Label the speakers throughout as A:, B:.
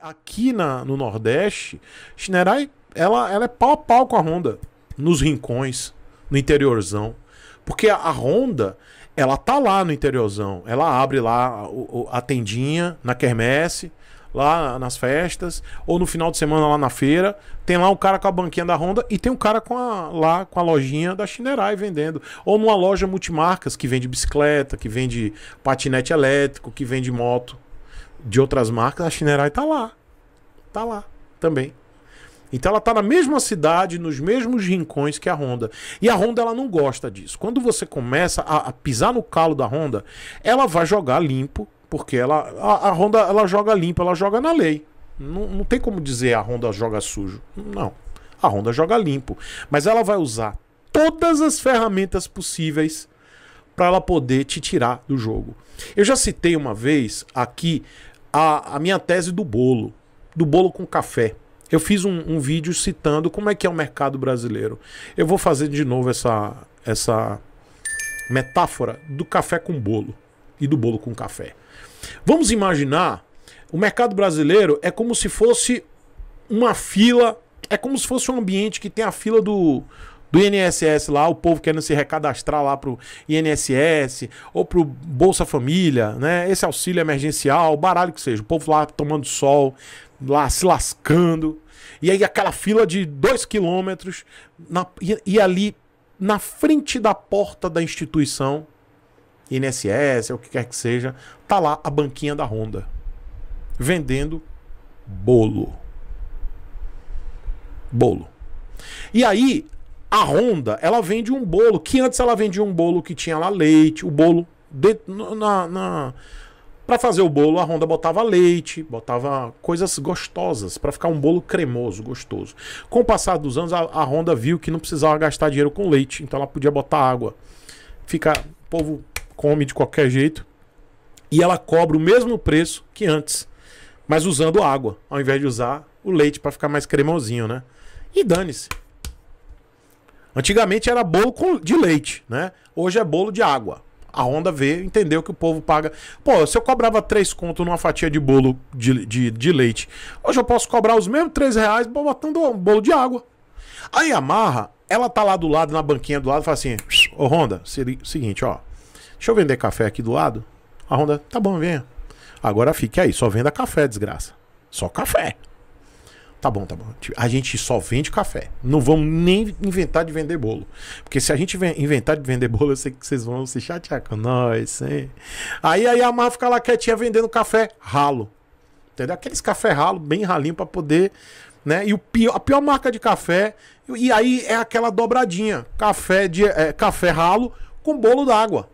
A: Aqui na, no Nordeste, Shinerai ela, ela é pau a pau com a Honda nos rincões, no interiorzão. Porque a, Honda, ela tá lá no interiorzão. Ela abre lá a, a tendinha na quermesse, lá nas festas, ou no final de semana lá na feira, tem lá um cara com a banquinha da Honda e tem um cara com a, lá com a lojinha da Shinerai vendendo. Ou numa loja multimarcas que vende bicicleta, que vende patinete elétrico, que vende moto de outras marcas, a Chinerai tá lá. Tá lá também. Então ela tá na mesma cidade, nos mesmos rincões que a Honda. E a Honda ela não gosta disso. Quando você começa a, a pisar no calo da Honda, ela vai jogar limpo, porque ela a, a Honda ela joga limpo, ela joga na lei. Não, não tem como dizer a Honda joga sujo. Não. A Honda joga limpo, mas ela vai usar todas as ferramentas possíveis para ela poder te tirar do jogo. Eu já citei uma vez aqui a, a minha tese do bolo, do bolo com café. Eu fiz um, um, vídeo citando como é que é o mercado brasileiro. Eu vou fazer de novo essa, essa metáfora do café com bolo e do bolo com café. Vamos imaginar, o mercado brasileiro é como se fosse uma fila, é como se fosse um ambiente que tem a fila do, do INSS lá, o povo querendo se recadastrar lá pro INSS ou pro Bolsa Família, né? Esse auxílio emergencial, baralho que seja, o povo lá tomando sol, lá se lascando. E aí aquela fila de dois quilômetros na, e, e ali na frente da porta da instituição, INSS, ou é o que quer que seja, tá lá a banquinha da Honda vendendo bolo. Bolo. E aí, a Honda, ela vende um bolo, que antes ela vendia um bolo que tinha lá leite, o bolo de, na, na para fazer o bolo, a Honda botava leite, botava coisas gostosas para ficar um bolo cremoso, gostoso. Com o passar dos anos, a, a, Honda viu que não precisava gastar dinheiro com leite, então ela podia botar água. Fica, o povo come de qualquer jeito e ela cobra o mesmo preço que antes, mas usando água, ao invés de usar o leite para ficar mais cremosinho, né? E dane-se. Antigamente era bolo com, de leite, né? Hoje é bolo de água. A Honda vê, entendeu que o povo paga. Pô, se eu cobrava 3 conto numa fatia de bolo de, de, de, leite, hoje eu posso cobrar os mesmos 3 reais botando um bolo de água. A Yamaha, ela tá lá do lado, na banquinha do lado, fala assim: Ô Honda, seguinte, ó. Deixa eu vender café aqui do lado. A Honda, tá bom, venha. Agora fique aí, só venda café, desgraça. Só café. Tá bom, tá bom. Tipo, a gente só vende café. Não vamos nem inventar de vender bolo. Porque se a gente inventar de vender bolo, eu sei que vocês vão se chatear com nós, hein? Aí a Yamaha fica lá quietinha vendendo café ralo. Entendeu? Aqueles café ralo, bem ralinho para poder, né? E o pior, a pior marca de café, e aí é aquela dobradinha, café de é, café ralo com bolo d'água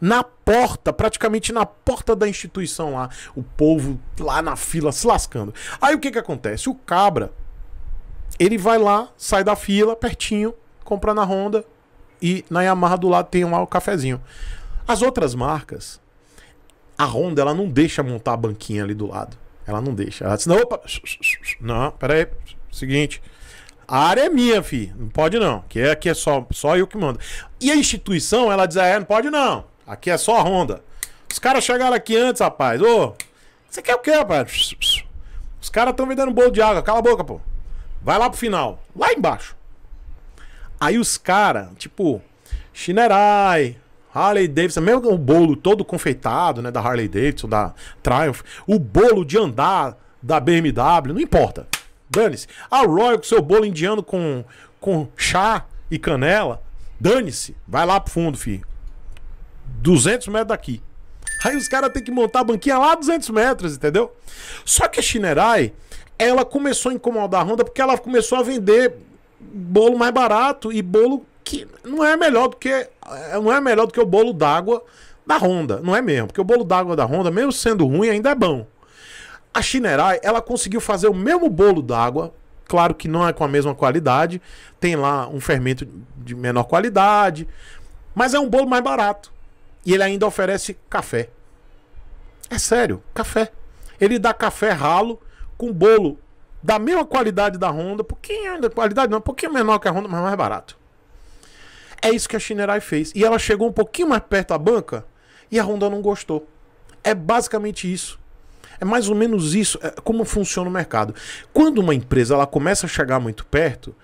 A: na porta, praticamente na porta da instituição lá, o povo lá na fila se lascando. Aí o que que acontece? O cabra, ele vai lá, sai da fila, pertinho, compra na Honda e na Yamaha do lado tem lá o cafezinho. As outras marcas, a Honda ela não deixa montar a banquinha ali do lado. Ela não deixa. Ela diz, não, opa, não, peraí, seguinte, a área é minha, fi. Não pode não. Que aqui é, é só, só eu que mando. E a instituição, ela diz: ah, é, não pode não. Aqui é só Honda. Os caras chegaram aqui antes, rapaz. Ô, você quer o quê, rapaz? Os caras estão vendendo bolo de água. Cala a boca, pô. Vai lá pro final. Lá embaixo. Aí os caras, tipo, Shinerai, Harley Davidson, mesmo o bolo todo confeitado, né, da Harley Davidson, da Triumph, o bolo de andar da BMW, não importa. Dane-se. A Royal com seu bolo indiano com, com chá e canela, dane-se. Vai lá pro fundo, filho. 200 metros daqui. Aí os caras têm que montar a banquinha lá 200 metros, entendeu? Só que a Shinerai, ela começou a incomodar a Honda porque ela começou a vender bolo mais barato e bolo que não é melhor do que é, não é melhor do que o bolo d'água da Honda, não é mesmo? Porque o bolo d'água da Honda, mesmo sendo ruim, ainda é bom. A Shinerai, ela conseguiu fazer o mesmo bolo d'água, claro que não é com a mesma qualidade, tem lá um fermento de menor qualidade, mas é um bolo mais barato. E ele ainda oferece café. É sério, café. Ele dá café ralo com bolo da mesma qualidade da Honda, pouquinho ainda, qualidade não, um pouquinho menor que a Honda, mas mais barato. É isso que a Shinerai fez. E ela chegou um pouquinho mais perto da banca e a Honda não gostou. É basicamente isso. É mais ou menos isso, é como funciona o mercado. Quando uma empresa ela começa a chegar muito perto,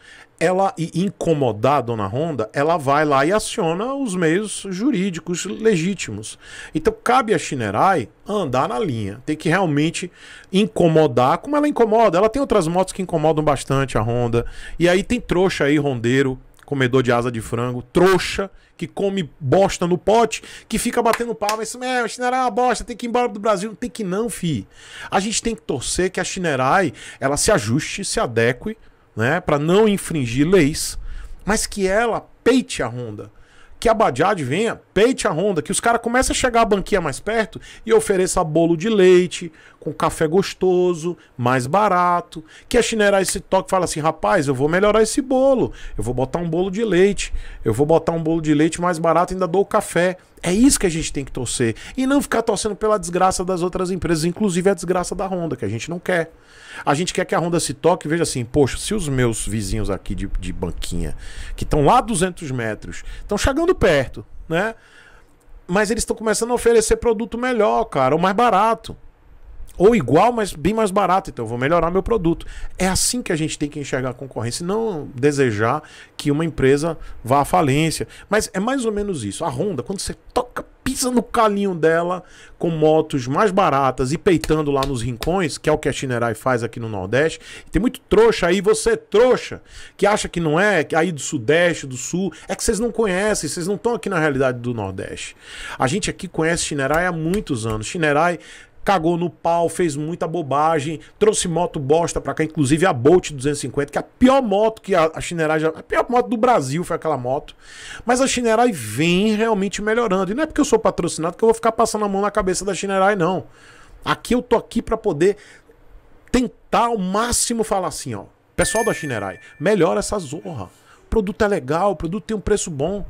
A: ela incomodar a dona Ronda, ela vai lá e aciona os meios jurídicos legítimos. Então cabe a Shinerai andar na linha, tem que realmente incomodar, como ela incomoda. Ela tem outras motos que incomodam bastante a Honda. E aí tem trouxa aí, rondeiro, comedor de asa de frango, trouxa, que come bosta no pote, que fica batendo palma, isso mesmo, Shinerai é uma bosta, tem que ir embora do Brasil. Não tem que não, fi. A gente tem que torcer que a Shinerai, ela se ajuste, se adeque né, para não infringir leis, mas que ela peite a Honda. Que a Bajaj venha, peite a Honda, que os caras comecem a chegar a banquinha mais perto e ofereça bolo de leite, com café gostoso, mais barato. Que a Chinerai se toque e fala assim: rapaz, eu vou melhorar esse bolo, eu vou botar um bolo de leite, eu vou botar um bolo de leite mais barato e ainda dou o café. É isso que a gente tem que torcer. E não ficar torcendo pela desgraça das outras empresas, inclusive a desgraça da Honda, que a gente não quer. A gente quer que a Honda se toque e veja assim: poxa, se os meus vizinhos aqui de, de banquinha, que estão lá 200 metros, estão chegando perto, né? Mas eles estão começando a oferecer produto melhor, cara, ou mais barato. Ou igual, mas bem mais barato, então vou melhorar meu produto. É assim que a gente tem que enxergar a concorrência, não desejar que uma empresa vá à falência. Mas é mais ou menos isso. A Honda, quando você toca, pisa no calinho dela com motos mais baratas e peitando lá nos rincões, que é o que a Chinerai faz aqui no Nordeste. Tem muito trouxa aí, você é trouxa, que acha que não é, que aí do Sudeste, do Sul, é que vocês não conhecem, vocês não estão aqui na realidade do Nordeste. A gente aqui conhece Chinerai há muitos anos. Chinerai cagou no pau, fez muita bobagem, trouxe moto bosta pra cá, inclusive a Bolt 250, que é a pior moto que a, a já. a pior moto do Brasil foi aquela moto. Mas a Chinerai vem realmente melhorando. E não é porque eu sou patrocinado que eu vou ficar passando a mão na cabeça da Chinerai não. Aqui eu tô aqui para poder tentar ao máximo falar assim, ó. Pessoal da Chinerai melhora essa zorra. O produto é legal, o produto tem um preço bom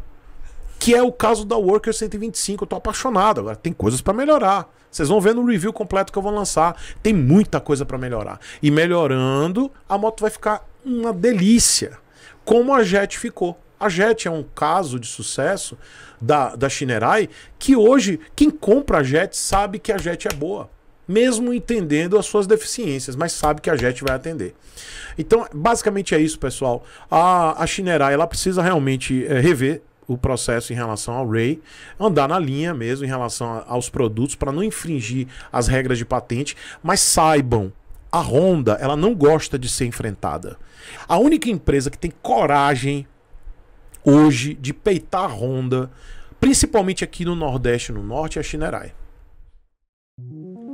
A: que é o caso da Worker 125. Eu tô apaixonado, agora tem coisas para melhorar. Vocês vão ver no review completo que eu vou lançar. Tem muita coisa para melhorar. E melhorando, a moto vai ficar uma delícia. Como a Jet ficou. A Jet é um caso de sucesso da, da Shinerai que hoje quem compra a Jet sabe que a Jet é boa. Mesmo entendendo as suas deficiências, mas sabe que a Jet vai atender. Então, basicamente é isso, pessoal. A, a Shinerai ela precisa realmente é, rever o processo em relação ao Ray, andar na linha mesmo em relação a, aos produtos para não infringir as regras de patente, mas saibam, a Honda, ela não gosta de ser enfrentada. A única empresa que tem coragem hoje de peitar a Honda, principalmente aqui no Nordeste e no Norte, é a Shinerai.